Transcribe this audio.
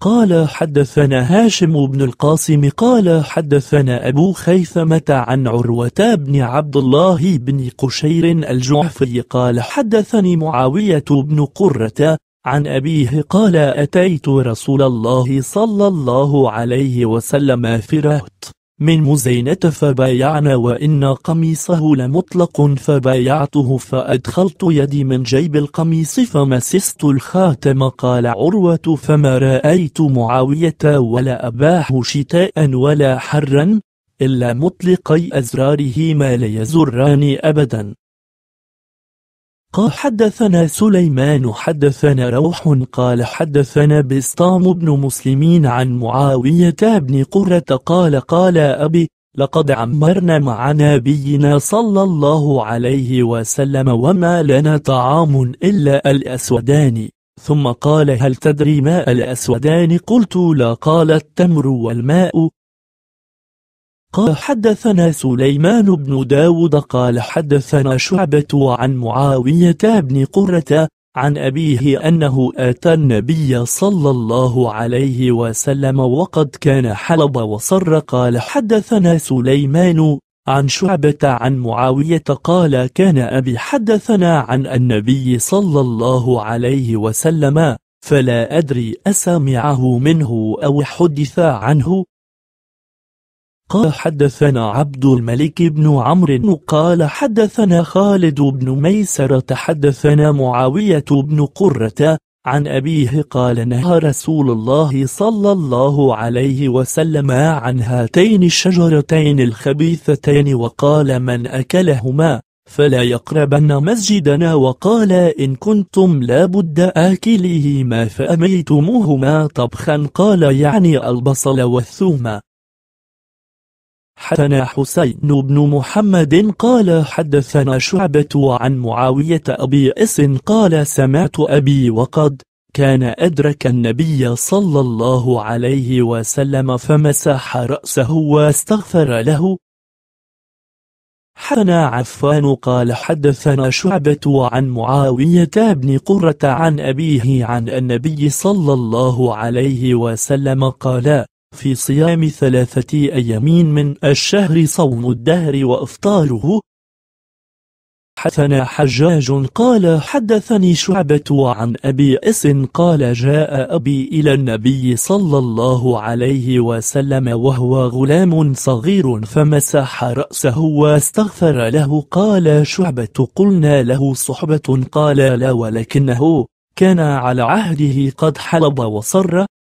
قال حدثنا هاشم بن القاسم قال حدثنا أبو خيثمة عن عروة بن عبد الله بن قشير الجعفي قال حدثني معاوية بن قرة عن أبيه قال أتيت رسول الله صلى الله عليه وسلم فرهت من مزينة فبايعنا وإن قميصه لمطلق فبايعته فأدخلت يدي من جيب القميص فمسست الخاتم قال عروة فما رأيت معاوية ولا أباه شتاء ولا حرا إلا مطلقي أزرارهما لا ليزراني أبدا قال حدثنا سليمان حدثنا روح قال حدثنا بسطام بن مسلمين عن معاوية بن قرة قال قال أبي لقد عمرنا مع نبينا صلى الله عليه وسلم وما لنا طعام إلا الأسودان ثم قال هل تدري ما الأسودان قلت لا قال التمر والماء قال حدثنا سليمان بن داود قال حدثنا شعبة عن معاوية بن قرة عن أبيه أنه آتى النبي صلى الله عليه وسلم وقد كان حلب وصر قال حدثنا سليمان عن شعبة عن معاوية قال كان أبي حدثنا عن النبي صلى الله عليه وسلم فلا أدري أسمعه منه أو حدث عنه قال حدثنا عبد الملك بن عمرو قال حدثنا خالد بن ميسرة حدثنا معاوية بن قرة عن أبيه قال نهى رسول الله صلى الله عليه وسلم عن هاتين الشجرتين الخبيثتين وقال من أكلهما فلا يقربن مسجدنا وقال إن كنتم لابد آكليهما فأميتموهما طبخا قال يعني البصل والثوم حدثنا حسين بن محمد قال حدثنا شعبة عن معاوية أبي إس قال سمعت أبي وقد كان أدرك النبي صلى الله عليه وسلم فمسح رأسه واستغفر له حدثنا عفان قال حدثنا شعبة عن معاوية بن قرة عن أبيه عن النبي صلى الله عليه وسلم قال في صيام ثلاثة أيام من الشهر صوم الدهر وإفطاره حدثنا حجاج قال حدثني شعبة عن أبي إس قال جاء أبي إلى النبي صلى الله عليه وسلم وهو غلام صغير فمسح رأسه واستغفر له قال شعبة قلنا له صحبة قال لا ولكنه كان على عهده قد حلب وصر